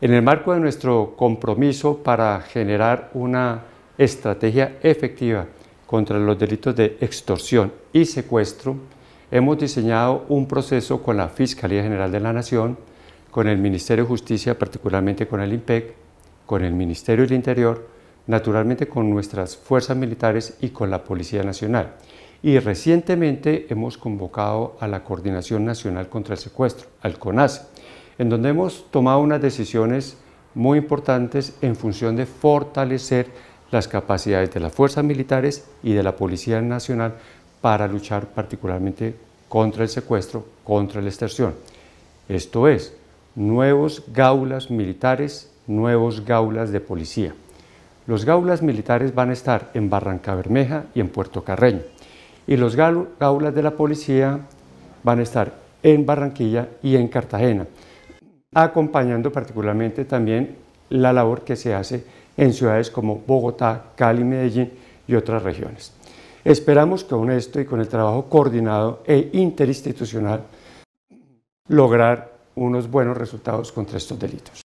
En el marco de nuestro compromiso para generar una estrategia efectiva contra los delitos de extorsión y secuestro, hemos diseñado un proceso con la Fiscalía General de la Nación, con el Ministerio de Justicia, particularmente con el IMPEC, con el Ministerio del Interior, naturalmente con nuestras fuerzas militares y con la Policía Nacional. Y recientemente hemos convocado a la Coordinación Nacional contra el Secuestro, al CONASE, en donde hemos tomado unas decisiones muy importantes en función de fortalecer las capacidades de las fuerzas militares y de la Policía Nacional para luchar particularmente contra el secuestro, contra la extorsión. Esto es, nuevos gaulas militares, nuevos gaulas de policía. Los gaulas militares van a estar en Barranca Bermeja y en Puerto Carreño. Y los gaulas de la policía van a estar en Barranquilla y en Cartagena acompañando particularmente también la labor que se hace en ciudades como Bogotá, Cali, Medellín y otras regiones. Esperamos que con esto y con el trabajo coordinado e interinstitucional lograr unos buenos resultados contra estos delitos.